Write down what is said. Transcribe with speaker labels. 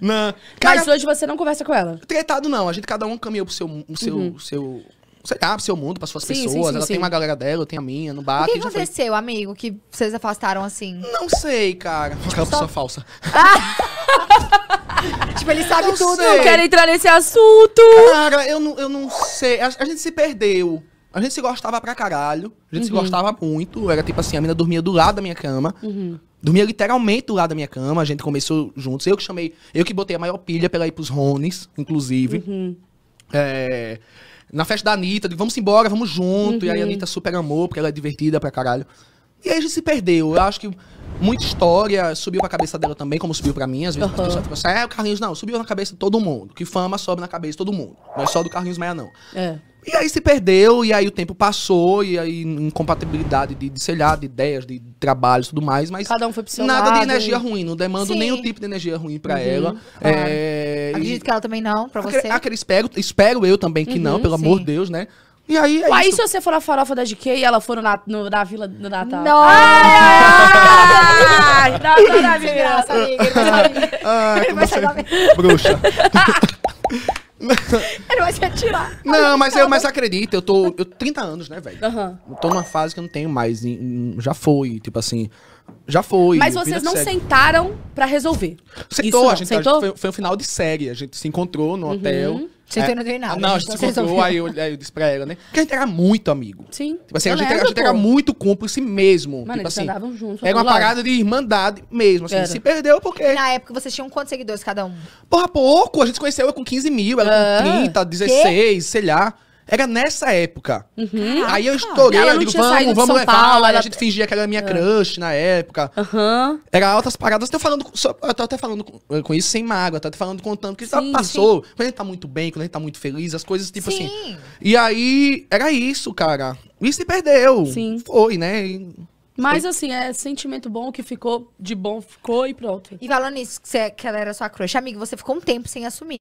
Speaker 1: Não. Cara, Mas hoje você não conversa com ela? Tretado não. A gente, cada um caminhou pro seu, seu, uhum. seu sei lá, pro seu mundo, pras suas sim, pessoas. Sim, sim, ela tem uma galera dela, eu tenho a minha, não bate. O que aconteceu, foi... amigo, que vocês afastaram assim? Não sei, cara. Tipo, Aquela só... pessoa falsa. tipo, ele sabe não tudo. Sei. Não quero entrar nesse assunto. Cara, eu não, eu não sei. A, a gente se perdeu. A gente se gostava pra caralho. A gente uhum. se gostava muito. Era tipo assim, a mina dormia do lado da minha cama. Uhum. Dormia literalmente do lado da minha cama, a gente começou juntos. Eu que chamei, eu que botei a maior pilha pra ir pros Rones, inclusive. Uhum. É, na festa da Anitta, digo, vamos embora, vamos junto. Uhum. E aí a uhum. Anitta super amou, porque ela é divertida pra caralho. E aí a gente se perdeu. Eu acho que muita história subiu pra cabeça dela também, como subiu pra mim. Às vezes uhum. a pessoa fica assim, ah, é, o Carlinhos não, subiu na cabeça de todo mundo. Que fama sobe na cabeça de todo mundo. Não é só do Carlinhos Maia, não. É. E aí se perdeu, e aí o tempo passou, e aí incompatibilidade de, de sei lá, de ideias, de trabalho e tudo mais, mas. Cada um foi pro seu Nada lado, de energia e... ruim, não demando Sim. nenhum tipo de energia ruim para uhum, ela. Claro. É, Acredito que ela também não, pra você. Aquele, espero, espero eu também que uhum, não, pelo sim. amor de Deus, né? E aí, é aí se você for na farofa da GK e ela for na, no, na Vila do Natal? Não! Ah! Natal da Vila! Graça, amiga. Ele vai saber. vai é Bruxa. Ele vai se atirar. Não, mas, eu, mas acredita, eu tô. Eu 30 anos, né, velho? Aham. Eu tô numa fase que eu não tenho mais. em- em- Já foi, tipo assim. Já foi. Mas vocês não segue. sentaram pra resolver. Sentou, Isso a gente sentou? Foi, foi um final de série. A gente se encontrou no uhum. hotel. Você é, não nada. Não, a gente se encontrou, aí eu, aí eu disse pra ela, né? Porque a gente era muito amigo. Sim. Tipo assim, a gente, era, a gente era, muito cúmplice mesmo. Mano, tipo eles assim, andavam juntos. Era uma lógico. parada de irmandade mesmo, assim. Era. Se perdeu porque... Na época vocês tinham quantos seguidores cada um? Porra, pouco. A gente se conheceu eu com 15 mil, ela ah, com 30, 16, que? sei lá. Era nessa época. Uhum. Aí eu estourei, ela eu digo, vamos, vamos levar. ela... A gente fingia que ela era minha ah. crush na época. Uhum. Era altas paradas. Eu, falando, eu tô até falando com, eh, com isso sem mágoa, tô até falando contando que tá, sim, passou. Sim. Quando a gente tá muito bem, quando a gente tá muito feliz, as coisas tipo assim. sim. assim. E aí, era isso, cara. E se perdeu. Sim. Foi, né? E... Mas assim, é sentimento bom que ficou de bom, ficou e pronto. E falando nisso, que, você, que ela era sua crush, amigo, você ficou um tempo sem assumir.